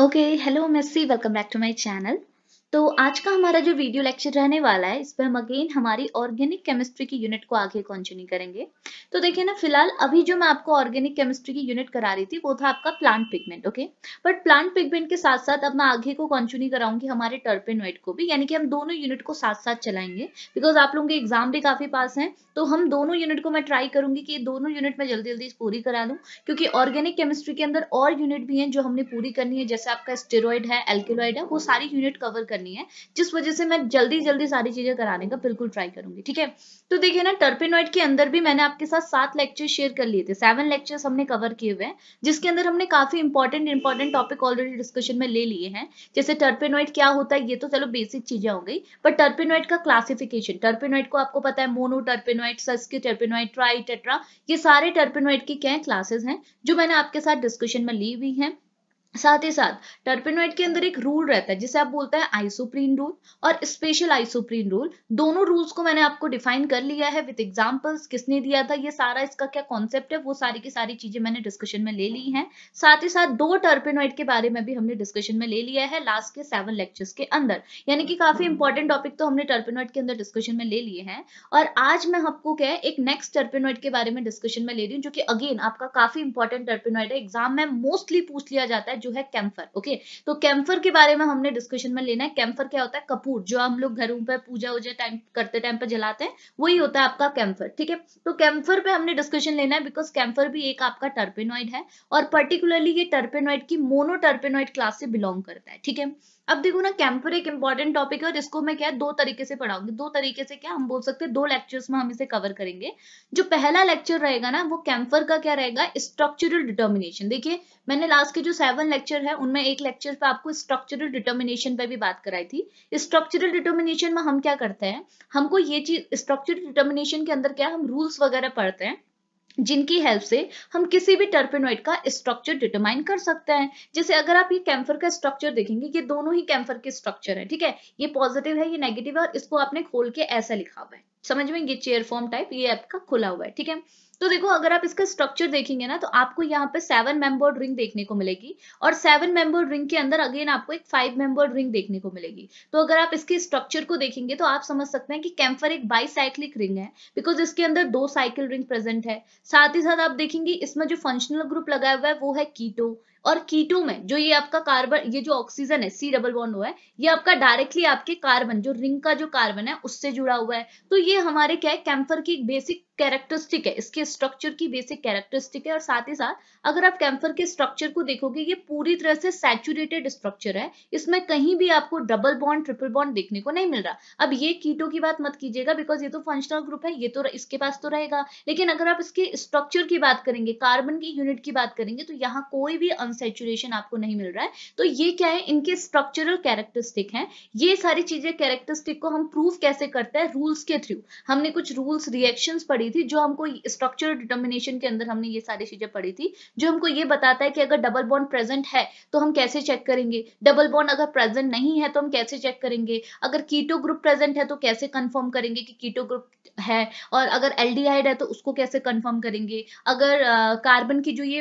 Okay, hello Messi, welcome back to my channel. तो आज का हमारा जो वीडियो लेक्चर रहने वाला है इस पर हम अगेन हमारी ऑर्गेनिक केमिस्ट्री की यूनिट को आगे कंटिन्यू करेंगे तो देखिए ना फिलहाल अभी जो मैं आपको ऑर्गेनिक केमिस्ट्री की यूनिट करा रही थी वो था आपका plant pigment okay but plant pigment के साथ साथ अब मैं आगे को कॉन्टिन्यू कराऊंगी हमारे टर्पेनोइड को भी यानी कि हम दोनों यूनिट को साथ साथ चलाएंगे बिकॉज आप लोगों के एग्जाम भी काफी पास है तो हम दोनों यूनिट को मैं ट्राई करूंगी कि दोनों यूनिट में जल्दी जल्दी पूरी करा लूँ क्योंकि ऑर्गेनिक केमिस्ट्री के अंदर और यूनिट भी है जो हमने पूरी करनी है जैसे आपका स्टेरॉइड है एल्किलॉइड है वो सारी यूनिट कवर कर करनी है जिस वजह से मैं जल्दी जल्दी सारी चीजें कराने का बिल्कुल ट्राई करूंगी ठीक है तो देखिए ना टर्पिनोइड के अंदर भी मैंने आपके साथ सात लेक्चर शेयर कर लिए थे सेवन लेक्चर्स हमने कवर किए हुए हैं जिसके अंदर हमने काफी important important topic already discussion में ले लिए हैं जैसे टर्पिनोइड क्या होता है ये तो चलो बेसिक चीजें हो गई पर टर्पिनोइड का क्लासिफिकेशन टर्पिनोइड को आपको पता है mono terpenoid sesqui terpenoid tri tetra ये सारे टर्पिनोइड के क्या क्लासेस हैं जो मैंने आपके साथ डिस्कशन में ली हुई है साथ ही साथ टर्पिनोइड के अंदर एक रूल रहता है जिसे आप बोलते हैं आइसोप्रीन रूल और स्पेशल आइसोप्रीन रूल दोनों रूल्स को मैंने आपको डिफाइन कर लिया है विद एग्जांपल्स किसने दिया था ये सारा इसका क्या कॉन्सेप्ट है वो सारी की सारी चीजें मैंने डिस्कशन में ले ली हैं साथ ही साथ दो टर्पिनोइड के बारे में भी हमने डिस्कशन में ले लिया है लास्ट के सेवन लेक्चर्स के अंदर यानी कि काफी इंपॉर्टेंट टॉपिक तो हमने टर्पिनोइड के अंदर डिस्कशन में ले लिए हैं और आज मैं आपको क्या एक नेक्स्ट टर्पिनोइड के बारे में डिस्कशन में ले रही हूँ जो कि अगेन आपका काफी इंपॉर्टेंट टर्पिनोइड है एग्जाम में मोस्टली पूछ लिया जाता है जो है कैम्फर ओके तो कैम्फर के बारे में हमने डिस्कशन में लेना है कैम्फर क्या होता है कपूर जो हम लोग घरों पर पूजा उजा टाइम करते टाइम पर जलाते हैं वही होता है आपका कैम्फर ठीक है तो कैम्फर पे हमने डिस्कशन लेना है बिकॉज कैम्फर भी एक आपका टर्पेनॉइड है और पर्टिकुलरली ये टर्पेनॉइड की मोनोटर्पेनॉइड क्लास से बिलोंग करता है ठीक है अब देखो ना कैंपर एक इंपॉर्टेंट टॉपिक है और इसको मैं क्या दो तरीके से पढ़ाऊंगी दो तरीके से क्या हम बोल सकते हैं दो लेक्चर्स में हम इसे कवर करेंगे जो पहला लेक्चर रहेगा ना वो कैंपर का क्या रहेगा स्ट्रक्चरल डिटर्मिनेशन देखिए मैंने लास्ट के जो सेवन लेक्चर है उनमें एक लेक्चर पे आपको स्ट्रक्चरल डिटर्मिनेशन पर भी बात कराई थी स्ट्रक्चरल डिटर्मिनेशन में हम क्या करते हैं हमको ये चीज स्ट्रक्चरल डिटर्मिनेशन के अंदर क्या हम रूल्स वगैरह पढ़ते हैं जिनकी हेल्प से हम किसी भी टर्पेनोइड का स्ट्रक्चर डिटरमाइन कर सकते हैं जैसे अगर आप ये कैंफर का स्ट्रक्चर देखेंगे ये दोनों ही कैम्फर के स्ट्रक्चर है ठीक है ये पॉजिटिव है ये नेगेटिव है और इसको आपने खोल के ऐसा लिखा हुआ है समझ में ये चेयर फॉर्म टाइप ये आपका खुला हुआ है ठीक है तो देखो अगर आप इसका स्ट्रक्चर देखेंगे ना तो आपको यहाँ पे सेवन मेंबर रिंग देखने को मिलेगी और सेवन मेंबर रिंग के अंदर अगेन आपको एक फाइव मेंबर रिंग देखने को मिलेगी तो अगर आप इसके स्ट्रक्चर को देखेंगे तो आप समझ सकते हैं कि कैम्फर एक बाईसाइक्लिक रिंग है बिकॉज इसके अंदर दो साइकिल रिंग प्रेजेंट है साथ ही साथ आप देखेंगे इसमें जो फंक्शनल ग्रुप लगाया हुआ है वो है कीटो और कीटो में जो ये आपका कार्बन ये जो ऑक्सीजन है सी डबल बॉन्ड हुआ है ये आपका डायरेक्टली आपके कार्बन जो रिंग का जो कार्बन है उससे जुड़ा हुआ है तो ये हमारे क्या है कैम्फर की बेसिक कैरेक्टरिस्टिक है इसके स्ट्रक्चर की बेसिक कैरेक्टरिस्टिक है और साथ ही साथ अगर आप कैंफर के स्ट्रक्चर को देखोगे ये पूरी तरह से सैचुरेटेड स्ट्रक्चर है इसमें कहीं भी आपको डबल बॉन्ड ट्रिपल बॉन्ड देखने को नहीं मिल रहा अब ये कीटो की बात मत कीजिएगा बिकॉज ये तो फंक्शनल ग्रुप है ये तो इसके पास तो रहेगा लेकिन अगर आप इसके स्ट्रक्चर की बात करेंगे कार्बन की यूनिट की बात करेंगे तो यहाँ कोई भी अनसेचुरेशन आपको नहीं मिल रहा है तो ये क्या है इनके स्ट्रक्चरल कैरेक्टरिस्टिक है ये सारी चीजें कैरेक्टरिस्टिक को हम प्रूव कैसे करते हैं रूल्स के थ्रू हमने कुछ रूल्स रिएक्शन पढ़ी पढ़ी थी जो हमको स्ट्रक्चर डिटर्मिनेशन के अंदर हमने ये सारी चीजें पढ़ी थी जो हमको ये बताता है कि अगर डबल बॉन्ड प्रेजेंट है तो हम कैसे चेक करेंगे डबल बॉन्ड अगर प्रेजेंट नहीं है तो हम कैसे चेक करेंगे अगर कीटो ग्रुप प्रेजेंट है तो कैसे कन्फर्म करेंगे कि कीटो ग्रुप है और अगर एल है तो उसको कैसे कन्फर्म करेंगे अगर कार्बन uh, की जो ये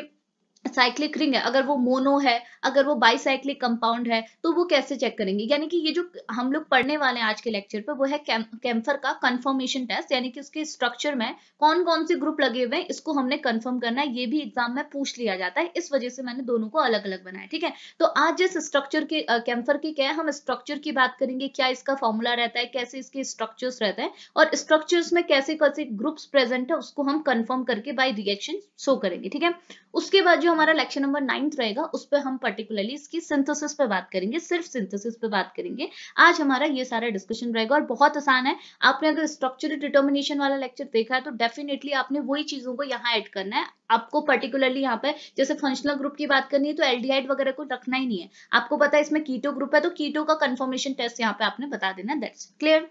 साइक्लिक रिंग है अगर वो मोनो है अगर वो बाईसाइक्लिक कंपाउंड है तो वो कैसे चेक करेंगे यानी कि ये जो हम लोग पढ़ने वाले हैं आज के लेक्चर पे वो है कैम्फर का कंफर्मेशन टेस्ट यानी कि उसके स्ट्रक्चर में कौन कौन से ग्रुप लगे हुए हैं इसको हमने कंफर्म करना है ये भी एग्जाम में पूछ लिया जाता है इस वजह से मैंने दोनों को अलग अलग बनाया ठीक है तो आज जिस स्ट्रक्चर के कैम्फर की क्या है हम स्ट्रक्चर की बात करेंगे क्या इसका फॉर्मूला रहता है कैसे इसके स्ट्रक्चर्स रहते हैं और स्ट्रक्चर में कैसे कैसे ग्रुप्स प्रेजेंट है उसको हम कन्फर्म करके बाई रिएक्शन शो करेंगे ठीक है उसके बाद जो हमारा लेक्चर नंबर नाइन्थ रहेगा उस पर हम पर्टिकुलरली इसकी सिंथेसिस पे बात करेंगे सिर्फ सिंथेसिस पे बात करेंगे आज हमारा ये सारा डिस्कशन रहेगा और बहुत आसान है आपने अगर स्ट्रक्चरल डिटर्मिनेशन वाला लेक्चर देखा है तो डेफिनेटली आपने वही चीजों को यहाँ एड करना है आपको पर्टिकुलरली यहाँ पे जैसे फंक्शनल ग्रुप की बात करनी है तो एल्डिहाइड वगैरह को रखना ही नहीं है आपको पता है इसमें कीटो ग्रुप है तो कीटो का कंफर्मेशन टेस्ट यहाँ पे आपने बता देना दैट्स क्लियर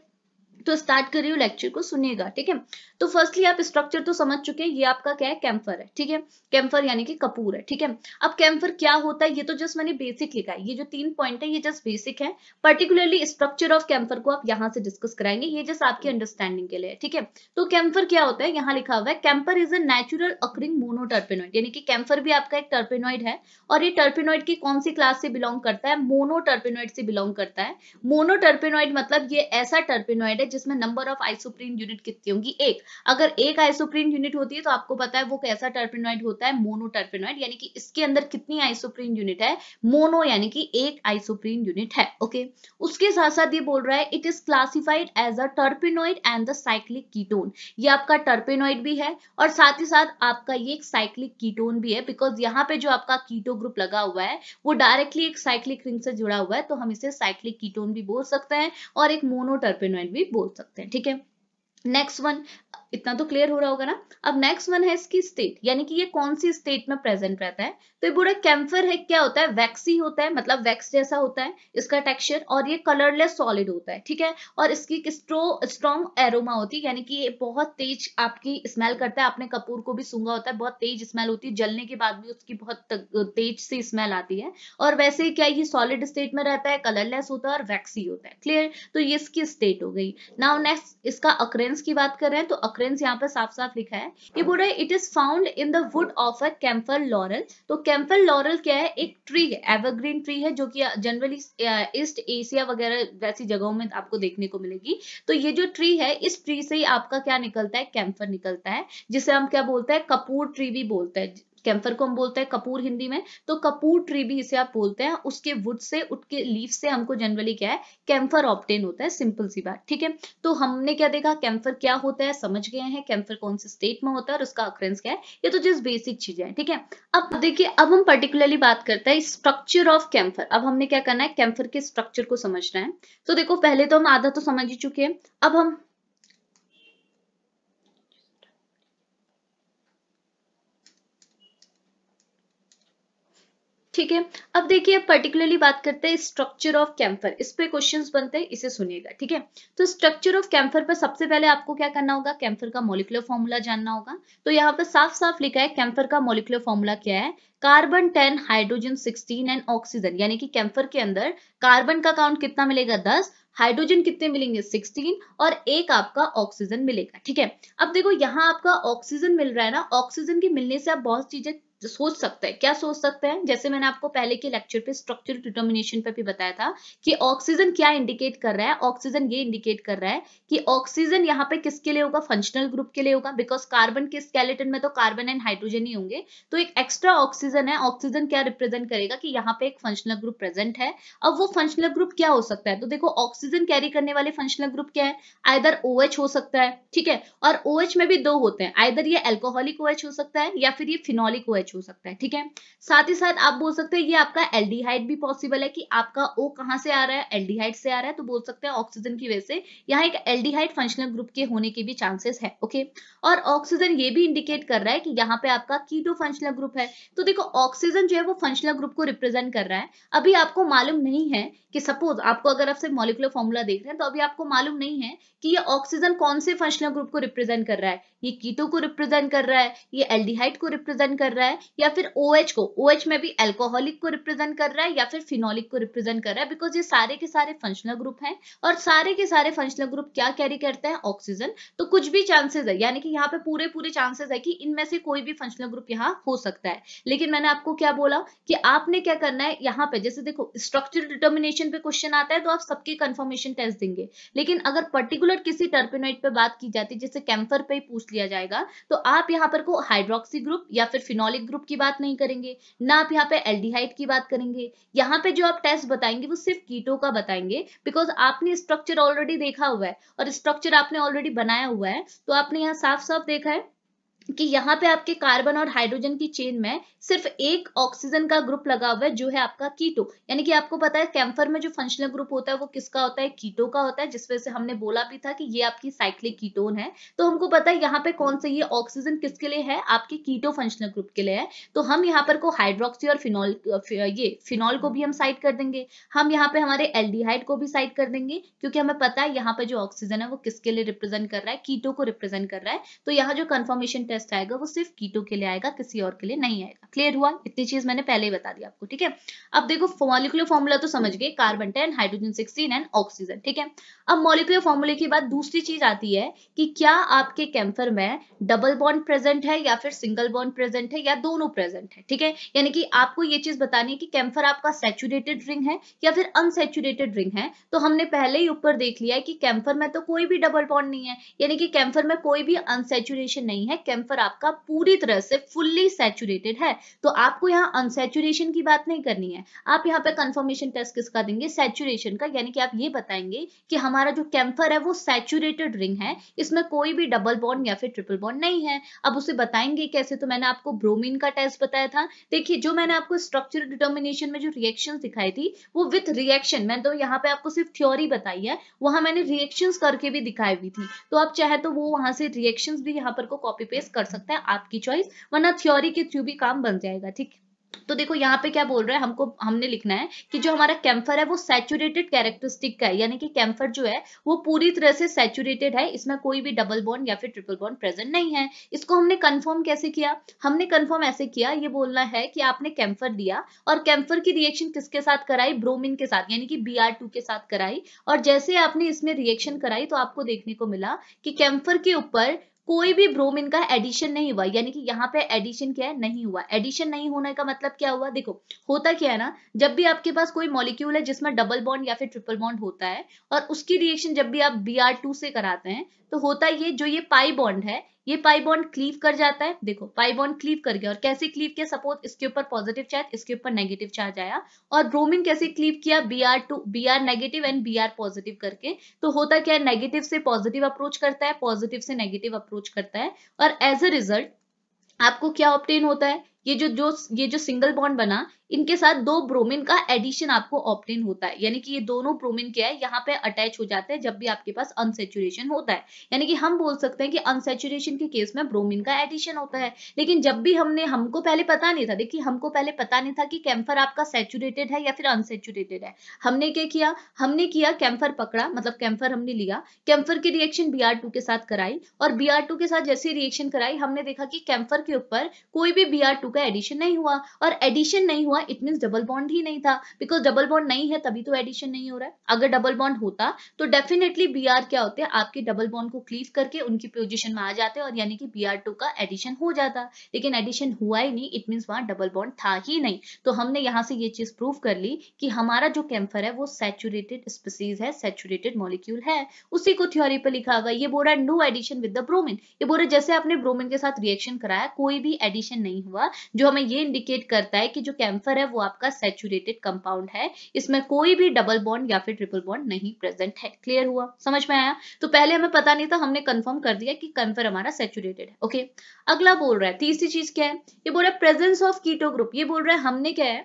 तो स्टार्ट कर रही हूँ लेक्चर को सुनिएगा ठीक है तो फर्स्टली आप स्ट्रक्चर तो समझ चुके हैं ये आपका क्या है कैम्फर है ठीक है कैम्फर यानी कि कपूर है ठीक है अब कैम्फर क्या होता है ये तो जस्ट मैंने बेसिक लिखा है ये जो तीन पॉइंट है ये जस्ट बेसिक है पर्टिकुलरली स्ट्रक्चर ऑफ कैम्फर को आप यहाँ से डिस्कस कराएंगे ये जस्ट आपकी अंडरस्टैंडिंग के लिए ठीक है तो कैम्फर क्या होता है यहाँ लिखा हुआ है camphor is a natural occurring monoterpenoid यानी कि कैम्फर भी आपका एक टर्पेनोइड है और ये टर्पेनोइड की कौन सी क्लास से बिलोंग करता है मोनोटर्पेनोइड से बिलोंग करता है मोनोटर्पेनोइड मतलब ये ऐसा टर्पेनोइड है जिसमें नंबर ऑफ आइसोप्रीन यूनिट कितनी होंगी एक अगर एक आइसोप्रीन यूनिट होती है तो आपको पता है वो कैसा टर्फेनॉइड होता है मोनो मोनोटर्फेनॉइड यानी कि इसके अंदर कितनी आइसोप्रीन यूनिट है मोनो यानी कि एक आइसोप्रीन यूनिट है ओके उसके साथ साथ ये बोल रहा है it is classified as a terpenoid and the cyclic ketone ये आपका टर्पेनॉइड भी है और साथ ही साथ आपका ये एक साइक्लिक कीटोन भी है बिकॉज यहाँ पे जो आपका कीटो ग्रुप लगा हुआ है वो डायरेक्टली एक साइक्लिक रिंग से जुड़ा हुआ है तो हम इसे साइक्लिक कीटोन भी बोल सकते हैं और एक मोनोटर्पेनॉइड भी बोल बोल सकते हैं ठीक है नेक्स्ट वन इतना तो क्लियर हो रहा होगा ना अब नेक्स्ट वन है इसकी स्टेट यानी कि ये कौन सी स्टेट में प्रेजेंट रहता है तो ये पूरा कैम्फर है क्या होता है वैक्सी होता है मतलब वैक्स जैसा होता है इसका टेक्सचर और ये कलरलेस सॉलिड होता है ठीक है और इसकी स्ट्रॉन्ग एरोमा होती है यानी कि ये बहुत तेज आपकी स्मेल करता है आपने कपूर को भी सूंगा होता है बहुत तेज स्मेल होती है जलने के बाद भी उसकी बहुत तेज सी स्मेल आती है और वैसे क्या ये सॉलिड स्टेट में रहता है कलरलेस होता है और वैक्सी होता है क्लियर तो ये इसकी स्टेट हो गई नाउ नेक्स्ट इसका अक्रेंस की बात कर रहे हैं तो ऑक्रेंस यहाँ पर साफ साफ लिखा है ये बोल रहा है it is found in the wood of a camphor laurel तो कैम्फर लॉरल क्या है एक ट्री एवरग्रीन ट्री है जो कि जनरली ईस्ट एशिया वगैरह वैसी जगहों में आपको देखने को मिलेगी तो ये जो ट्री है इस ट्री से ही आपका क्या निकलता है कैम्फर निकलता है जिसे हम क्या बोलते हैं कपूर ट्री भी बोलते हैं कैंफर को हम बोलते हैं कपूर हिंदी में तो कपूर ट्री भी इसे आप बोलते हैं उसके वुड से उसके लीव से हमको जनरली क्या है कैंफर ऑप्टेन होता है सिंपल सी बात ठीक है तो हमने क्या देखा कैंफर क्या होता है समझ गए हैं कैंफर कौन से स्टेट में होता है और उसका अक्रेंस क्या है ये तो जस्ट बेसिक चीजें हैं ठीक है अब देखिए अब हम पर्टिकुलरली बात करते हैं स्ट्रक्चर ऑफ कैंफर अब हमने क्या करना है कैंफर के स्ट्रक्चर को समझना है तो देखो पहले तो हम आधा तो समझ ही चुके हैं अब हम ठीक है अब देखिए पर्टिकुलरली बात करते हैं स्ट्रक्चर ऑफ कैंफर इस पे क्वेश्चंस बनते हैं इसे सुनिएगा ठीक है तो स्ट्रक्चर ऑफ कैंफर पर सबसे पहले आपको क्या करना होगा कैंफर का मोलिकुलर फॉर्मूला जानना होगा तो यहाँ पर साफ साफ लिखा है कैंफर का मोलिकुलर फॉर्मूला क्या है carbon ten hydrogen sixteen and oxygen यानी कि कैंफर के अंदर कार्बन का काउंट कितना मिलेगा दस हाइड्रोजन कितने मिलेंगे 16 और एक आपका ऑक्सीजन मिलेगा ठीक है अब देखो यहाँ आपका ऑक्सीजन मिल रहा है ना ऑक्सीजन के मिलने से आप बहुत चीजें जो सोच सकता है क्या सोच सकते हैं जैसे मैंने आपको पहले के लेक्चर पे स्ट्रक्चर डिटर्मिनेशन पर भी बताया था कि ऑक्सीजन क्या इंडिकेट कर रहा है ऑक्सीजन ये इंडिकेट कर रहा है कि ऑक्सीजन यहाँ पे किसके लिए होगा फंक्शनल ग्रुप के लिए होगा बिकॉज कार्बन के स्केलेटन में तो कार्बन एंड हाइड्रोजन ही होंगे तो एक एक्स्ट्रा ऑक्सीजन है ऑक्सीजन क्या रिप्रेजेंट करेगा कि यहाँ पे एक फंक्शनल ग्रुप प्रेजेंट है अब वो फंक्शनल ग्रुप क्या हो सकता है तो देखो ऑक्सीजन कैरी करने वाले फंक्शनल ग्रुप क्या है आइदर ओ OH हो सकता है ठीक है और ओ OH में भी दो होते हैं आइदर ये एल्कोहलिक ओ OH हो सकता है या फिर ये फिनोलिक ओ OH टच हो सकता है ठीक है साथ ही साथ आप बोल सकते हैं ये आपका एल्डिहाइड भी पॉसिबल है कि आपका ओ कहाँ से आ रहा है एल्डिहाइड से आ रहा है तो बोल सकते हैं ऑक्सीजन की वजह से यहाँ एक एल्डिहाइड फंक्शनल ग्रुप के होने के भी चांसेस है ओके और ऑक्सीजन ये भी इंडिकेट कर रहा है कि यहाँ पे आपका कीटो फंक्शनल ग्रुप है तो देखो ऑक्सीजन जो है वो फंक्शनल ग्रुप को रिप्रेजेंट कर रहा है अभी आपको मालूम नहीं है कि सपोज आपको अगर आपसे मॉलिकुलर फॉर्मूला देख रहे हैं तो अभी आपको मालूम नहीं है कि ये ऑक्सीजन कौन से फंक्शनल ग्रुप को रिप्रेजेंट कर रहा है ये कीटो को रिप्रेजेंट कर रहा है ये एल्डिहाइड को रिप्रेजेंट कर रहा है है या फिर ओ OH को ओ OH में भी एल्कोहलिक को रिप्रेजेंट कर रहा है या फिर फिनोलिक को रिप्रेजेंट कर रहा है बिकॉज ये सारे के सारे फंक्शनल ग्रुप हैं और सारे के सारे फंक्शनल ग्रुप क्या कैरी करते हैं ऑक्सीजन तो कुछ भी चांसेस है यानी कि यहाँ पे पूरे पूरे चांसेस है कि इनमें से कोई भी फंक्शनल ग्रुप यहाँ हो सकता है लेकिन मैंने आपको क्या बोला कि आपने क्या करना है यहाँ पे जैसे देखो स्ट्रक्चर डिटर्मिनेशन पे क्वेश्चन आता है तो आप सबके कंफर्मेशन टेस्ट देंगे लेकिन अगर पर्टिकुलर किसी टर्पेनोइड पे बात की जाती है जैसे कैंफर पे ही पूछ लिया जाएगा तो आप यहाँ पर को हाइड्रोक्सी ग्रुप या फिर फिनोलिक ग्रुप की बात नहीं करेंगे ना आप यहाँ पे एल्डिहाइड की बात करेंगे यहाँ पे जो आप टेस्ट बताएंगे वो सिर्फ कीटो का बताएंगे बिकॉज आपने स्ट्रक्चर ऑलरेडी देखा हुआ है और स्ट्रक्चर आपने ऑलरेडी बनाया हुआ है तो आपने यहाँ साफ साफ देखा है कि यहाँ पे आपके कार्बन और हाइड्रोजन की चेन में सिर्फ एक ऑक्सीजन का ग्रुप लगा हुआ है जो है आपका कीटो यानी कि आपको पता है कैम्फर में जो फंक्शनल ग्रुप होता है वो किसका होता है कीटो का होता है जिस वजह से हमने बोला भी था कि ये आपकी साइक्लिक कीटोन है तो हमको पता है यहाँ पे कौन सा ये ऑक्सीजन किसके लिए है आपके कीटो फंक्शनल ग्रुप के लिए है तो हम यहाँ पर को हाइड्रोक्सी और फिनॉल ये फिनॉल को भी हम साइड कर देंगे हम यहाँ पे हमारे एल को भी साइड कर देंगे क्योंकि हमें पता है यहाँ पे जो ऑक्सीजन है वो किसके लिए रिप्रेजेंट कर रहा है कीटो को रिप्रेजेंट कर रहा है तो यहाँ जो कन्फर्मेशन टेस्ट आएगा वो सिर्फ कीटो के लिए आएगा किसी और के लिए नहीं आएगा क्लियर हुआ इतनी चीज मैंने पहले ही बता दिया आपको ठीक है अब देखो मॉलिकुलर फॉर्मूला तो समझ गए carbon ten hydrogen sixteen and oxygen ठीक है अब मॉलिकुलर फॉर्मूले के बाद दूसरी चीज आती है कि क्या आपके कैम्फर में डबल बॉन्ड प्रेजेंट है या फिर सिंगल बॉन्ड प्रेजेंट है या दोनों प्रेजेंट है ठीक है यानी कि आपको ये चीज बतानी है कि कैम्फर आपका सेचुरेटेड रिंग है या फिर अनसेचुरेटेड रिंग है तो हमने पहले ही ऊपर देख लिया है कि कैंफर में तो कोई भी डबल बॉन्ड नहीं है यानी कि कैंफर में कोई भी अनसेचुरेशन नहीं है कैम्फर सल्फर आपका पूरी तरह से फुल्ली सैचुरेटेड है तो आपको यहाँ अनसेचुरेशन की बात नहीं करनी है आप यहाँ पे कंफर्मेशन टेस्ट किसका देंगे सेचुरेशन का यानी कि आप ये बताएंगे कि हमारा जो कैंफर है वो सैचुरेटेड रिंग है इसमें कोई भी डबल बॉन्ड या फिर ट्रिपल बॉन्ड नहीं है अब उसे बताएंगे कैसे तो मैंने आपको ब्रोमिन का टेस्ट बताया था देखिए जो मैंने आपको स्ट्रक्चर डिटर्मिनेशन में जो रिएक्शन दिखाई थी वो विथ रिएक्शन मैंने तो यहाँ पे आपको सिर्फ थ्योरी बताई है वहां मैंने रिएक्शन करके भी दिखाई हुई थी तो आप चाहे तो वो वहां से रिएक्शन भी यहाँ पर को कॉपी पेस्ट कर सकते हैं आपकी चॉइस वरना थ्योरी के थ्रू भी काम बन जाएगा ठीक तो देखो यहाँ पे क्या बोल रहा है हमको हमने लिखना है कि जो हमारा कैम्फर है वो सैचुरेटेड कैरेक्टरिस्टिक का है यानी कि कैम्फर जो है वो पूरी तरह से सैचुरेटेड है इसमें कोई भी डबल बॉन्ड या फिर ट्रिपल बॉन्ड प्रेजेंट नहीं है इसको हमने कंफर्म कैसे किया हमने कंफर्म ऐसे किया ये बोलना है कि आपने कैम्फर दिया और कैम्फर की रिएक्शन किसके साथ कराई ब्रोमिन के साथ यानी कि बी के साथ कराई और जैसे आपने इसमें रिएक्शन कराई तो आपको देखने को मिला कि कैम्फर के ऊपर कोई भी ब्रोम इनका एडिशन नहीं हुआ यानी कि यहाँ पे एडिशन क्या है नहीं हुआ एडिशन नहीं होने का मतलब क्या हुआ देखो होता क्या है ना जब भी आपके पास कोई मॉलिक्यूल है जिसमें डबल बॉन्ड या फिर ट्रिपल बॉन्ड होता है और उसकी रिएक्शन जब भी आप बी से कराते हैं तो होता ये जो ये पाई बॉन्ड है ये पाई बॉन्ड क्लीव कर जाता है देखो पाई बॉन्ड क्लीव कर गया और कैसे क्लीव किया सपोज इसके ऊपर पॉजिटिव चार्ज इसके ऊपर नेगेटिव चार्ज आया और ब्रोमिन कैसे क्लीव किया B R two B R negative and B R positive करके तो होता क्या है नेगेटिव से पॉजिटिव अप्रोच करता है पॉजिटिव से नेगेटिव अप्रोच करता है और एज अ रिजल्ट आपको क्या ऑप्टेन होता है ये जो जो ये जो सिंगल बॉन्ड बना इनके साथ दो ब्रोमिन का एडिशन आपको ऑप्टेन होता है यानी कि ये दोनों ब्रोमिन क्या है यहाँ पे अटैच हो जाते हैं जब भी आपके पास अनसेचुरेशन होता है यानी कि हम बोल सकते हैं कि अनसेचुरेशन के केस में ब्रोमिन का एडिशन होता है लेकिन जब भी हमने हमको पहले पता नहीं था देखिए हमको पहले पता नहीं था कि कैम्फर आपका सेचुरेटेड है या फिर अनसेचुरेटेड है हमने क्या किया हमने किया कैंफर पकड़ा मतलब कैम्फर हमने लिया कैम्फर की रिएक्शन बी के साथ कराई और बी के साथ जैसे रिएक्शन कराई हमने देखा कि कैंफर के ऊपर कोई भी बी का एडिशन नहीं हुआ और एडिशन नहीं हुआ हुआ इट मीन डबल बॉन्ड ही नहीं था बिकॉज डबल बॉन्ड नहीं है तभी तो एडिशन नहीं हो रहा है अगर डबल बॉन्ड होता तो डेफिनेटली बी आर क्या होते आपके डबल बॉन्ड को क्लीव करके उनकी पोजिशन में आ जाते और यानी कि बी आर टू का एडिशन हो जाता लेकिन एडिशन हुआ ही नहीं इट मीन वहां डबल बॉन्ड था ही नहीं तो हमने यहाँ से ये चीज प्रूव कर ली कि हमारा जो कैंफर है वो सेचुरेटेड स्पीसीज है सेचुरेटेड मॉलिक्यूल है उसी को थ्योरी पर लिखा हुआ ये बोरा no addition with the bromine ये बोरा जैसे आपने ब्रोमिन के साथ रिएक्शन कराया कोई भी एडिशन नहीं हुआ जो हमें ये इंडिकेट करता है कि जो कैंफर सल्फर है वो आपका सेचुरेटेड कंपाउंड है इसमें कोई भी डबल बॉन्ड या फिर ट्रिपल बॉन्ड नहीं प्रेजेंट है क्लियर हुआ समझ में आया तो पहले हमें पता नहीं था हमने कंफर्म कर दिया कि कन्फर हमारा सेचुरेटेड है ओके अगला बोल रहा है तीसरी चीज क्या है ये बोल रहा है प्रेजेंस ऑफ कीटो ग्रुप ये बोल रहा है हमने क्या है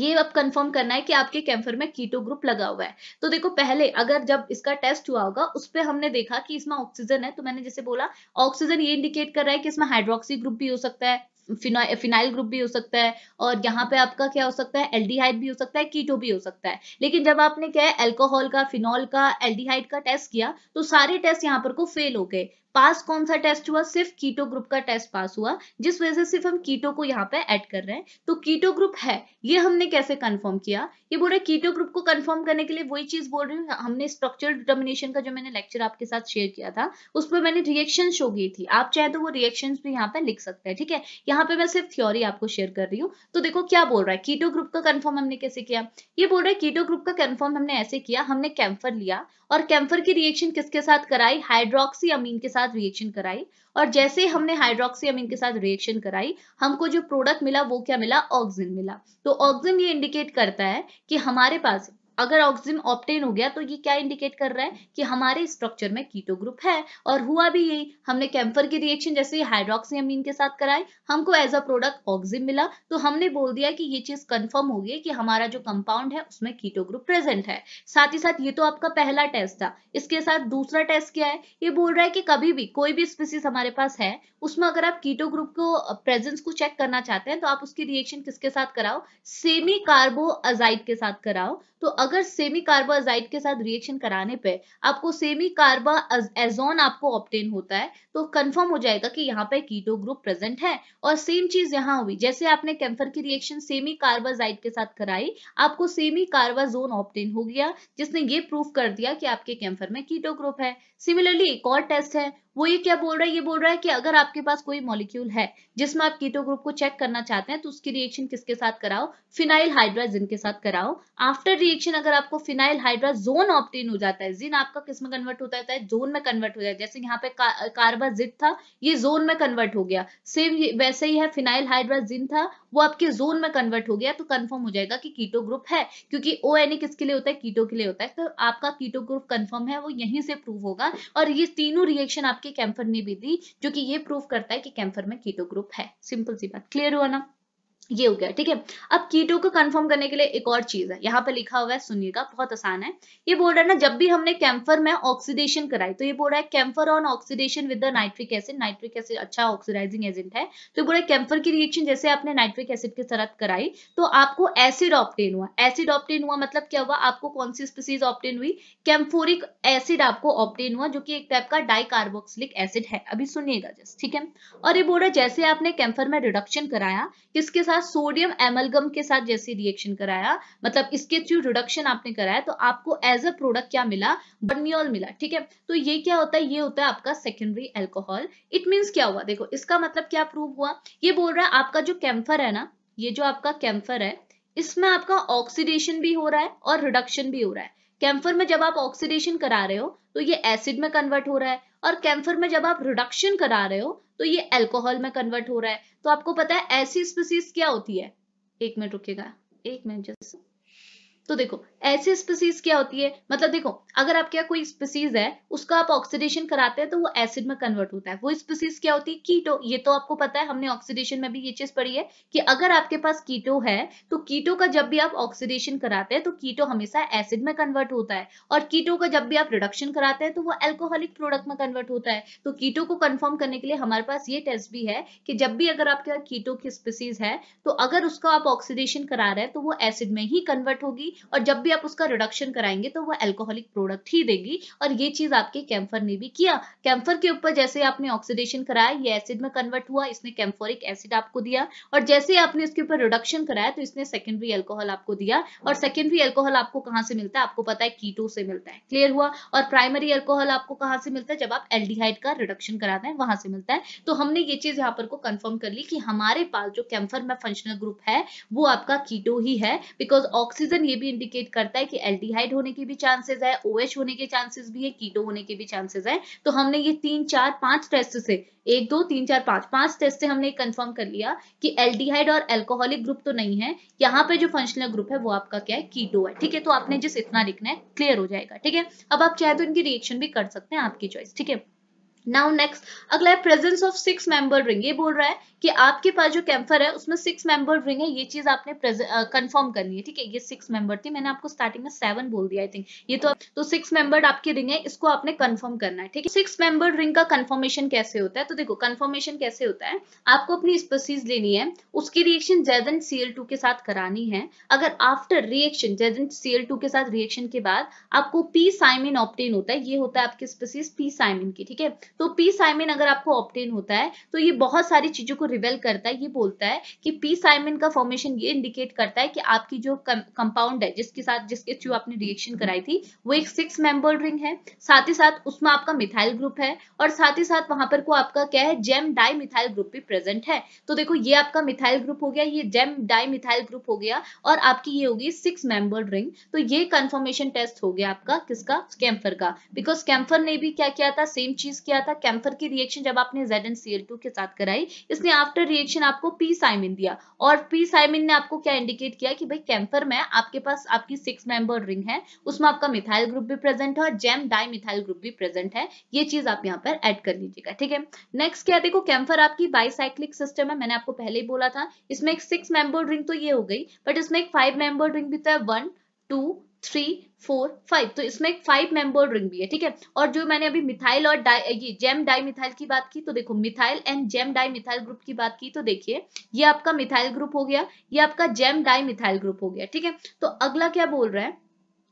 ये अब कंफर्म करना है कि आपके कैंफर में कीटो ग्रुप लगा हुआ है तो देखो पहले अगर जब इसका टेस्ट हुआ होगा उस पर हमने देखा कि इसमें ऑक्सीजन है तो मैंने जैसे बोला ऑक्सीजन ये इंडिकेट कर रहा है कि इसमें हाइड्रोक्सी ग्रुप भी हो सकता है फिनाइल फिनाइल ग्रुप भी हो सकता है और यहाँ पे आपका क्या हो सकता है एल्डिहाइड भी हो सकता है कीटो भी हो सकता है लेकिन जब आपने क्या है एल्कोहल का फिनॉल का एल्डिहाइड का टेस्ट किया तो सारे टेस्ट यहाँ पर को फेल हो गए पास कौन सा टेस्ट हुआ सिर्फ कीटो ग्रुप का टेस्ट पास हुआ जिस वजह से सिर्फ हम कीटो को यहाँ पे ऐड कर रहे हैं तो कीटो ग्रुप है ये हमने कैसे कंफर्म किया ये बोल रहे कीटो ग्रुप को कंफर्म करने के लिए वही चीज बोल रही हूँ हमने स्ट्रक्चरल डिटर्मिनेशन का जो मैंने लेक्चर आपके साथ शेयर किया था उस पर मैंने रिएक्शन शो की थी आप चाहे तो वो रिएक्शन भी यहाँ पे लिख सकते हैं ठीक है यहाँ पे मैं सिर्फ थ्योरी आपको शेयर कर रही हूँ तो देखो क्या बोल रहा है कीटो ग्रुप का कन्फर्म हमने कैसे किया ये बोल रहा है कीटो ग्रुप का कन्फर्म हमने ऐसे किया हमने कैम्फर लिया और कैम्फर की रिएक्शन किसके साथ कराई हाइड्रोक्सी अमीन के साथ साथ रिएक्शन कराई और जैसे हमने हाइड्रोक्सी अमीन के साथ रिएक्शन कराई हमको जो प्रोडक्ट मिला वो क्या मिला ऑक्सीजन मिला तो ऑक्सीजन ये इंडिकेट करता है कि हमारे पास अगर ऑक्सीजन ऑप्टेन हो गया तो ये क्या इंडिकेट कर रहा है कि हमारे स्ट्रक्चर में कीटो ग्रुप है और हुआ भी यही हमने कैम्फर की रिएक्शन जैसे हाइड्रोक्सीमीन के साथ कराए हमको एज अ प्रोडक्ट ऑक्सीजन मिला तो हमने बोल दिया कि ये चीज कंफर्म हो गई कि हमारा जो कंपाउंड है उसमें कीटो ग्रुप प्रेजेंट है साथ ही साथ ये तो आपका पहला टेस्ट था इसके साथ दूसरा टेस्ट क्या है ये बोल रहा है कि कभी भी कोई भी स्पीसीज हमारे पास है उसमें अगर आप कीटो ग्रुप को प्रेजेंस को चेक करना चाहते हैं तो आप उसकी रिएक्शन किसके साथ कराओ सेमी कार्बो अजाइड के साथ कराओ तो अगर सेमी कार्बाजाइड के साथ रिएक्शन कराने पे आपको सेमी कार्बा एजोन आपको ऑप्टेन होता है तो कंफर्म हो जाएगा कि यहाँ पे कीटो ग्रुप प्रेजेंट है और सेम चीज यहाँ हुई जैसे आपने कैंफर की रिएक्शन सेमी कार्बाजाइड के साथ कराई आपको सेमी कार्बाजोन ऑप्टेन हो गया जिसने ये प्रूफ कर दिया कि आपके कैंफर में कीटो ग्रुप है सिमिलरली एक और टेस्ट है वो ये क्या बोल रहा है ये बोल रहा है कि अगर आपके पास कोई मॉलिक्यूल है जिसमें आप कीटो ग्रुप को चेक करना चाहते हैं तो उसकी रिएक्शन किसके साथ कराओ फिनाइल हाइड्राजिन के साथ कराओ आफ्टर रिएक्शन अगर आपको फिनाइल हाइड्राजोन ऑप्टेन हो जाता है जिन आपका किस में कन्वर्ट होता है जोन में कन्वर्ट हो जाता है जैसे यहाँ पे कार्बाजिट था ये जोन में कन्वर्ट हो गया सेम वैसे ही है फिनाइल हाइड्राजिन था वो आपके जोन में कन्वर्ट हो गया तो कन्फर्म हो जाएगा कि कीटो ग्रुप है क्योंकि ओ एन ए किसके लिए होता है कीटो के लिए होता है तो आपका कीटो ग्रुप कन्फर्म है वो यहीं से प्रूव होगा और ये तीनों रिएक्शन आपके कैम्फर ने भी दी जो कि ये प्रूव करता है कि कैम्फर में कीटो ग्रुप है सिंपल सी बात क्लियर हुआ ना ये हो गया ठीक है अब कीटो को कंफर्म करने के लिए एक और चीज है यहाँ पे लिखा हुआ है सुनिएगा बहुत आसान है ये बोल रहा है ना जब भी हमने कैम्फर में ऑक्सीडेशन कराई तो ये बोल रहा है camphor on oxidation with the nitric acid nitric acid अच्छा ऑक्सीडाइजिंग एजेंट है तो है कैम्फर की रिएक्शन जैसे आपने नाइट्रिक एसिड के तरह कराई तो आपको एसिड ऑप्टेन हुआ एसिड ऑप्टेन हुआ मतलब क्या हुआ आपको कौन सी स्पीसीज ऑप्टेन हुई कैम्फोरिक एसिड आपको ऑप्टेन हुआ जो की एक टाइप का डाइकार्बोक्सिलिक एसिड है अभी सुनिएगा जस्ट ठीक है और ये बोल रहा है जैसे आपने कैम्फर में रिडक्शन कराया किसके साथ अपना सोडियम एमलगम के साथ जैसे रिएक्शन कराया मतलब इसके थ्रू रिडक्शन आपने कराया तो आपको एज अ प्रोडक्ट क्या मिला बर्नियोल मिला ठीक है तो ये क्या होता है ये होता है आपका सेकेंडरी एल्कोहल इट मीन्स क्या हुआ देखो इसका मतलब क्या प्रूव हुआ ये बोल रहा है आपका जो कैंफर है ना ये जो आपका कैंफर है इसमें आपका ऑक्सीडेशन भी हो रहा है और रिडक्शन भी हो रहा है कैम्फर में जब आप ऑक्सीडेशन करा रहे हो तो ये एसिड में कन्वर्ट हो रहा है और कैम्फर में जब आप रिडक्शन करा रहे हो तो ये अल्कोहल में कन्वर्ट हो रहा है तो आपको पता है ऐसी स्पीसीज क्या होती है एक मिनट रुकेगा एक मिनट जैसे तो देखो ऐसी स्पीसीज क्या होती है मतलब देखो अगर आपके यहाँ कोई स्पीसीज है उसका आप ऑक्सीडेशन कराते हैं तो वो एसिड में कन्वर्ट होता है वो स्पीसीज क्या होती है कीटो ये तो आपको पता है हमने ऑक्सीडेशन में भी ये चीज पढ़ी है कि अगर आपके पास कीटो है तो कीटो का जब भी आप ऑक्सीडेशन कराते हैं तो कीटो हमेशा एसिड में कन्वर्ट होता है और कीटो का जब भी आप रिडक्शन कराते हैं तो वो एल्कोहलिक प्रोडक्ट में कन्वर्ट होता है तो कीटो को कन्फर्म करने के लिए हमारे पास ये टेस्ट भी है कि जब भी अगर आपके यहाँ कीटो की स्पीसीज है तो अगर उसका आप ऑक्सीडेशन करा रहे हैं तो वो एसिड में ही कन्वर्ट होगी और जब भी आप उसका रिडक्शन कराएंगे तो वो एल्कोहलिक प्रोडक्ट ही देगी और ये चीज आपके कैम्फर ने भी किया कैम्फर के ऊपर जैसे आपने ऑक्सीडेशन कराया ये एसिड में कन्वर्ट हुआ इसने कैम्फोरिक एसिड आपको दिया और जैसे आपने इसके ऊपर रिडक्शन कराया तो इसने सेकेंडरी एल्कोहल आपको दिया और सेकेंडरी एल्कोहल आपको कहाँ से मिलता है आपको पता है कीटो से मिलता है क्लियर हुआ और प्राइमरी एल्कोहल आपको कहाँ से मिलता है जब आप एल का रिडक्शन कराते हैं वहां से मिलता है तो हमने ये चीज यहाँ पर को कंफर्म कर ली कि हमारे पास जो कैम्फर में फंक्शनल ग्रुप है वो आपका कीटो ही है बिकॉज ऑक्सीजन ये भी इंडिकेट करता है कि एल्टीहाइड होने के भी चांसेस है ओएच OH होने के चांसेस भी है कीटो होने के भी चांसेस है तो हमने ये तीन चार पांच टेस्ट से एक दो तीन चार पांच पांच टेस्ट से हमने कंफर्म कर लिया कि एल्टीहाइड और एल्कोहलिक ग्रुप तो नहीं है यहाँ पे जो फंक्शनल ग्रुप है वो आपका क्या है कीटो है ठीक है तो आपने जिस इतना लिखना है क्लियर हो जाएगा ठीक है अब आप चाहे तो इनकी रिएक्शन भी कर सकते हैं आपकी चॉइस ठीक है नाउ नेक्स्ट अगला है presence of six member ring ये बोल रहा है कि आपके पास जो कैंफर है उसमें सिक्स मेंबर रिंग है ये चीज आपने कंफर्म uh, करनी है ठीक है ये सिक्स मेंबर थी मैंने आपको स्टार्टिंग में सेवन बोल दिया आई थिंक ये तो तो सिक्स मेंबर आपकी रिंग है इसको आपने कंफर्म करना है ठीक है सिक्स मेंबर रिंग का कंफर्मेशन कैसे होता है तो देखो कन्फर्मेशन कैसे होता है आपको अपनी स्पेसीज लेनी है उसकी रिएक्शन जेदन सीएल के साथ करानी है अगर आफ्टर रिएक्शन जेदन सीएल के साथ रिएक्शन के बाद आपको पी साइमिन ऑप्टेन होता है ये होता है आपकी स्पेसीज पी साइमिन की ठीक है तो पी साइमिन अगर आपको ऑप्टेन होता है तो ये बहुत सारी चीजों को रिवेल करता है ये बोलता है कि पी साइमिन का फॉर्मेशन ये इंडिकेट करता है कि आपकी जो कंपाउंड है जिसके साथ जिसके थ्रू आपने रिएक्शन कराई थी वो एक सिक्स मेंबर रिंग है साथ ही साथ उसमें आपका मिथाइल ग्रुप है और साथ ही साथ वहां पर को आपका क्या है जेम डाई मिथाइल ग्रुप भी प्रेजेंट है तो देखो ये आपका मिथाइल ग्रुप हो गया ये जेम डाई मिथाइल ग्रुप हो गया और आपकी ये होगी सिक्स मेंबर रिंग तो ये कंफर्मेशन टेस्ट हो गया आपका किसका स्कैम्फर का बिकॉज स्कैम्फर ने भी क्या किया था सेम चीज किया था कैंफर की रिएक्शन जब आपने Z N C L two के साथ कराई इसने आफ्टर रिएक्शन आपको पी साइमिन दिया और पी साइमिन ने आपको क्या इंडिकेट किया कि भाई कैंफर में आपके पास आपकी सिक्स मेंबर रिंग है उसमें आपका मिथाइल ग्रुप भी प्रेजेंट है और जेम डाई मिथाइल ग्रुप भी प्रेजेंट है ये चीज आप यहाँ पर एड कर लीजिएगा ठीक है नेक्स्ट क्या देखो कैंफर आपकी बाईसाइक्लिक सिस्टम है मैंने आपको पहले ही बोला था इसमें एक सिक्स मेंबर रिंग तो ये हो गई बट इसमें एक फाइव मेंबर रिंग भी तो है one two three four five तो इसमें एक फाइव मेंबर रिंग भी है ठीक है और जो मैंने अभी मिथाइल और डाई ये जेम डाई मिथाइल की बात की तो देखो methyl and gem dimethyl group की बात की तो देखिए ये आपका मिथाइल ग्रुप हो गया ये आपका जेम डाई मिथाइल ग्रुप हो गया ठीक है तो अगला क्या बोल रहा है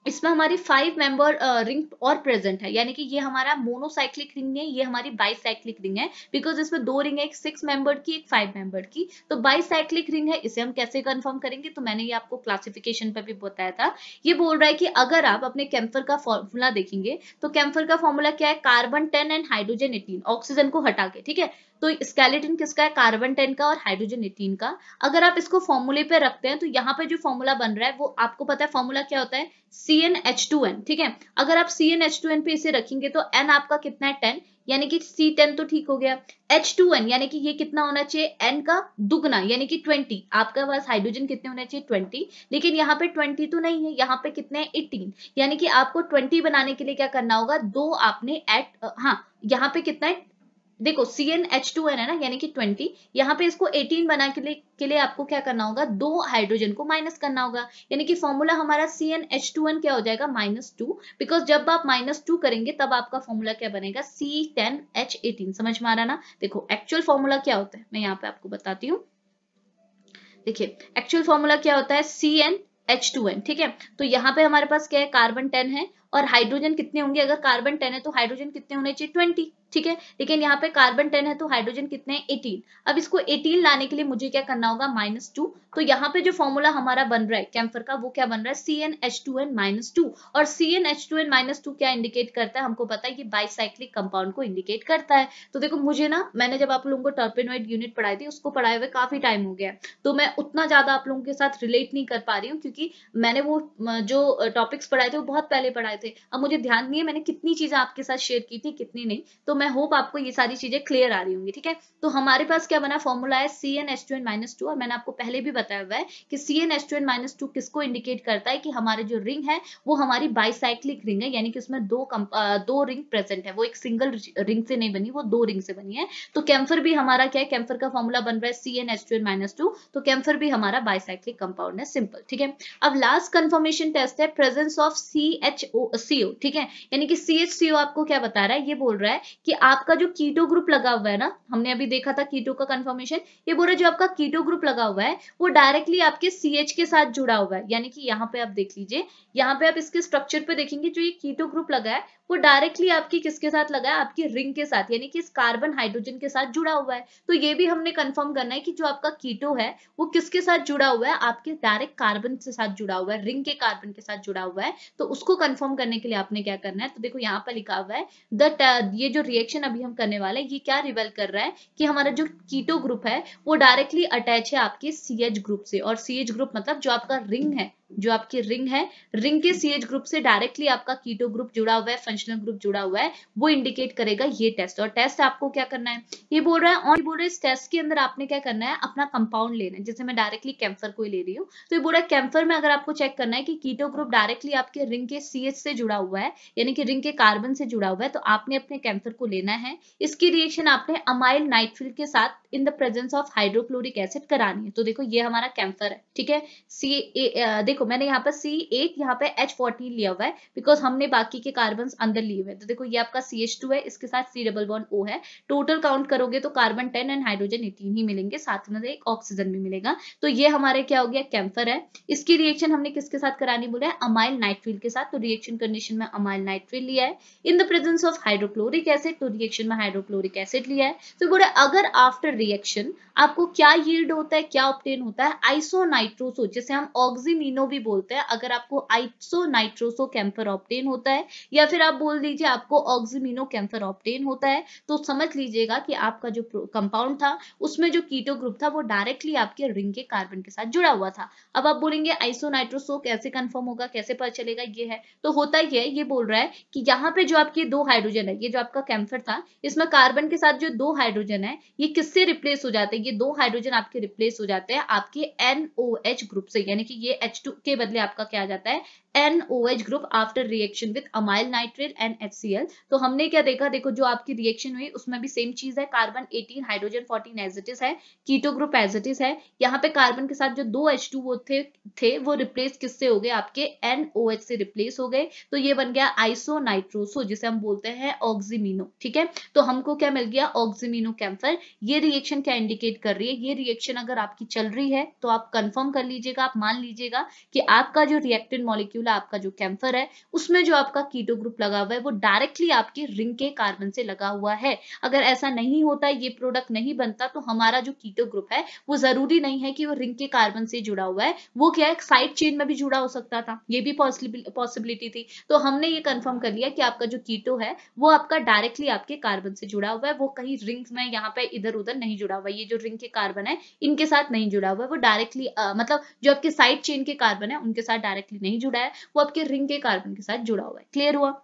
इसमें हमारी फाइव मेंबर रिंग और प्रेजेंट है यानी कि ये हमारा मोनोसाइक्लिक रिंग है ये हमारी बाइसाइक्लिक रिंग है बिकॉज इसमें दो रिंग है एक सिक्स मेंबर की एक फाइव मेंबर की तो बाइसाइक्लिक रिंग है इसे हम कैसे कंफर्म करेंगे तो मैंने ये आपको क्लासिफिकेशन पर भी बताया था ये बोल रहा है कि अगर आप अपने कैंफर का फॉर्मूला देखेंगे तो कैम्फर का फॉर्मूला क्या है carbon ten and hydrogen eighteen oxygen को हटा के ठीक है तो स्केलेटिन किसका है कार्बन टेन का और हाइड्रोजन एटीन का अगर आप इसको फॉर्मूले पे रखते हैं तो यहाँ पे जो फॉर्मूला बन रहा है वो आपको पता है फॉर्मूला क्या होता है C N H two N ठीक है अगर आप C N H two N पे इसे रखेंगे तो एन आपका कितना है टेन यानी कि सी टेन तो ठीक हो गया एच टू एन यानी कि ये कितना होना चाहिए एन का दुगना यानी कि ट्वेंटी आपके पास हाइड्रोजन कितने होने चाहिए ट्वेंटी लेकिन यहाँ पे ट्वेंटी तो नहीं है यहाँ पे कितने हैं एटीन यानी कि आपको ट्वेंटी बनाने के लिए क्या करना होगा दो आपने एट हाँ यहाँ पे कितना है देखो C N H two N है ना यानी कि 20 यहाँ पे इसको 18 बना के लिए के लिए आपको क्या करना होगा दो हाइड्रोजन को माइनस करना होगा यानी कि फॉर्मूला हमारा C N H two N क्या हो जाएगा माइनस टू बिकॉज जब आप माइनस टू करेंगे तब आपका फॉर्मूला क्या बनेगा सी टेन एच एटीन समझ में आ रहा ना देखो एक्चुअल फॉर्मूला क्या होता है मैं यहाँ पे आपको बताती हूँ देखिये एक्चुअल फॉर्मूला क्या होता है C N H two N ठीक है तो यहाँ पे हमारे पास क्या है कार्बन टेन है और हाइड्रोजन कितने होंगे अगर कार्बन टेन है तो हाइड्रोजन कितने होने चाहिए ट्वेंटी ठीक है लेकिन यहाँ पे कार्बन टेन है तो हाइड्रोजन कितने हैं एटीन अब इसको एटीन लाने के लिए मुझे क्या करना होगा माइनस टू तो यहाँ पे जो फॉर्मूला हमारा बन रहा है कैम्फर का वो क्या बन रहा है C N H two N minus two और C N H two N minus two क्या इंडिकेट करता है हमको पता है कि बाइसाइक्लिक कंपाउंड को इंडिकेट करता है तो देखो मुझे ना मैंने जब आप लोगों को टर्पेनोइड यूनिट पढ़ाई थी उसको पढ़ाए हुए काफी टाइम हो गया तो मैं उतना ज्यादा आप लोगों के साथ रिलेट नहीं कर पा रही हूँ क्योंकि मैंने वो जो टॉपिक्स पढ़ाए थे वो बहुत पहले पढ़ाए थे अब मुझे ध्यान नहीं है मैंने कितनी चीजें आपके साथ शेयर की थी कितनी नहीं तो मैं होप आपको ये सारी चीजें क्लियर आ रही होंगी ठीक है तो हमारे पास क्या बना फॉर्मूला है C N S two N minus two और मैंने आपको पहले भी बताया हुआ है कि C N S two N minus two किसको इंडिकेट करता है कि हमारे जो रिंग है वो हमारी बाइसाइक्लिक रिंग है यानी कि उसमें दो कम, दो रिंग प्रेजेंट है वो एक सिंगल रिंग से नहीं बनी वो दो रिंग से बनी है तो कैंफर भी हमारा क्या है कैंफर का फॉर्मूला बन रहा है C N S two N minus two तो कैंफर भी हमारा बाइसाइक्लिक कंपाउंड है सिंपल ठीक है अब लास्ट कंफर्मेशन टेस्ट है presence of C H O C O ठीक है यानी कि सी एच सी ओ आपको क्या बता रहा है ये बोल रहा है कि आपका जो कीटो ग्रुप लगा हुआ है ना हमने अभी देखा था कीटो का कंफर्मेशन ये बोल रहा जो आपका कीटो ग्रुप लगा हुआ है वो डायरेक्टली आपके एच के साथ जुड़ा हुआ है यानी कि यहाँ पे आप देख लीजिए यहाँ पे आप इसके स्ट्रक्चर पे देखेंगे जो ये कीटो ग्रुप लगा है वो डायरेक्टली आपकी किसके साथ लगा है आपकी रिंग के साथ यानी कि इस कार्बन हाइड्रोजन के साथ जुड़ा हुआ है तो ये भी हमने कंफर्म करना है कि जो आपका कीटो है वो किसके साथ जुड़ा हुआ है आपके डायरेक्ट कार्बन के साथ जुड़ा हुआ है रिंग के कार्बन के साथ जुड़ा हुआ है तो उसको कंफर्म करने के लिए आपने क्या करना है तो देखो यहाँ पर लिखा हुआ है दट ये जो रिएक्शन अभी हम करने वाले हैं ये क्या रिवेल कर रहा है कि हमारा जो कीटो ग्रुप है वो डायरेक्टली अटैच है आपके सी ग्रुप से और सी ग्रुप मतलब जो आपका रिंग है जो आपकी रिंग है रिंग के सीएच ग्रुप से डायरेक्टली आपका कीटो ग्रुप जुड़ा हुआ है फंक्शनल ग्रुप जुड़ा हुआ है वो इंडिकेट करेगा ये टेस्ट और टेस्ट आपको क्या करना है ये बोल रहा है और बोल रहा है इस टेस्ट के अंदर आपने क्या करना है अपना कंपाउंड लेना है जैसे मैं डायरेक्टली कैंफर को ले रही हूँ तो ये बोल रहा है कैंफर में अगर आपको चेक करना है कि कीटो ग्रुप डायरेक्टली आपके रिंग के सी से जुड़ा हुआ है यानी कि रिंग के कार्बन से जुड़ा हुआ है तो आपने अपने कैंफर को लेना है इसकी रिएक्शन आपने अमाइल नाइट्रिल के साथ in the presence of hydrochloric acid करानी है तो देखो ये हमारा कैंफर है ठीक है सी देखो देखो मैंने यहाँ पर सी एट यहाँ पे एच फोर्टीन लिया हुआ है बिकॉज हमने बाकी के कार्बन अंदर लिए हुए तो देखो ये आपका सी एच टू है इसके साथ सी डबल वन ओ है टोटल काउंट करोगे तो carbon ten and hydrogen eighteen ही मिलेंगे साथ में एक ऑक्सीजन भी मिलेगा तो ये हमारे क्या हो गया कैंफर है इसकी रिएक्शन हमने किसके साथ करानी बोला है अमाइल नाइट्रिल के साथ तो रिएक्शन कंडीशन में अमाइल नाइट्रिल लिया है in the presence of hydrochloric acid तो रिएक्शन में हाइड्रोक्लोरिक एसिड लिया है तो बोला अगर आफ्टर रिएक्शन आपको क्या यील्ड होता है क्या ऑप्टेन होता है आइसोनाइट्रोसो जैसे हम ऑक्सीमिनो भी बोलते हैं अगर आपको आइसो नाइट्रोसो कैंफर ऑप्टेन होता है या फिर आप बोल दीजिए आपको ऑक्सीमिनो कैंफर ऑप्टेन होता है तो समझ लीजिएगा कि आपका जो कंपाउंड था उसमें जो कीटो ग्रुप था वो डायरेक्टली आपके रिंग के कार्बन के साथ जुड़ा हुआ था अब आप बोलेंगे आइसो नाइट्रोसो कैसे कन्फर्म होगा कैसे पता चलेगा ये है तो होता ही है ये बोल रहा है कि यहाँ पे जो आपके दो हाइड्रोजन है ये जो आपका कैंफर था इसमें कार्बन के साथ जो दो हाइड्रोजन है ये किससे रिप्लेस हो जाते हैं ये दो हाइड्रोजन आपके रिप्लेस हो जाते हैं आपके एनओएच ग्रुप से यानी कि ये एच टू के बदले आपका क्या जाता है N group after reaction with amyl nitrate and F C L तो हमने क्या देखा देखो जो आपकी रिएक्शन हुई उसमें भी सेम चीज है कार्बन 18 हाइड्रोजन 14 एजिटिस है कीटो ग्रुप एजिटिस है यहाँ पे कार्बन के साथ जो दो एच टू वो थे थे वो रिप्लेस किससे हो गए आपके एन एच से रिप्लेस हो गए तो ये बन गया आइसो नाइट्रोसो जिसे हम बोलते हैं ऑक्सीमिनो ठीक है तो हमको क्या मिल गया ऑक्सीमिनो कैम्फर ये रिएक्शन क्या इंडिकेट कर रही है ये रिएक्शन अगर आपकी चल रही है तो आप कन्फर्म कर लीजिएगा आप मान लीजिएगा कि आपका जो रिएक्टेड मॉलिक्यूल है आपका जो कैंफर है उसमें जो आपका कीटो ग्रुप लगा हुआ है वो डायरेक्टली आपके रिंग के कार्बन से लगा हुआ है अगर ऐसा नहीं होता ये प्रोडक्ट नहीं बनता तो हमारा जो कीटो ग्रुप है वो जरूरी नहीं है कि वो रिंग के कार्बन से जुड़ा हुआ है वो क्या है साइड चेन में भी जुड़ा हो सकता था ये भी पॉसिबिलिटी थी तो हमने ये कन्फर्म कर लिया कि आपका जो कीटो है वो आपका डायरेक्टली आपके कार्बन से जुड़ा हुआ है वो कहीं रिंग में यहाँ पे इधर उधर नहीं जुड़ा हुआ ये जो रिंग के कार्बन है इनके साथ नहीं जुड़ा हुआ है वो डायरेक्टली मतलब जो आपके साइड चेन के कार्बन कार्बन है उनके साथ डायरेक्टली नहीं जुड़ा है वो आपके रिंग के कार्बन के साथ जुड़ा हुआ है क्लियर हुआ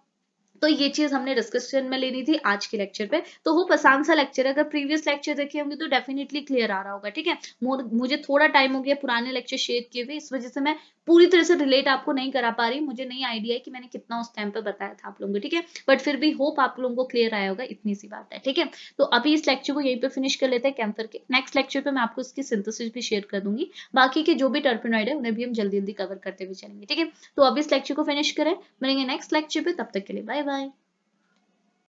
तो ये चीज हमने डिस्कशन में लेनी थी आज के लेक्चर पे तो वो आसान सा लेक्चर अगर प्रीवियस लेक्चर देखे होंगे तो डेफिनेटली क्लियर आ रहा होगा ठीक है मुझे थोड़ा टाइम हो गया पुराने लेक्चर शेयर किए हुए इस वजह से मैं पूरी तरह से रिलेट आपको नहीं करा पा रही मुझे नहीं आइडिया है कि मैंने कितना उस टाइम पे बताया था आप लोगों को ठीक है बट फिर भी होप आप लोगों को क्लियर आया होगा इतनी सी बात है ठीक है तो अभी इस लेक्चर को यहीं पे फिनिश कर लेते हैं कैंपर के नेक्स्ट लेक्चर पे मैं आपको इसकी सिंथेसिस भी शेयर कर दूंगी बाकी के जो भी टर्पिनॉइड है उन्हें भी हम जल्दी जल्दी कवर करते हुए चलेंगे ठीक है तो अब इस लेक्चर को फिनिश करें मिलेंगे नेक्स्ट लेक्चर पे तब तक के लिए बाय बाय Bye.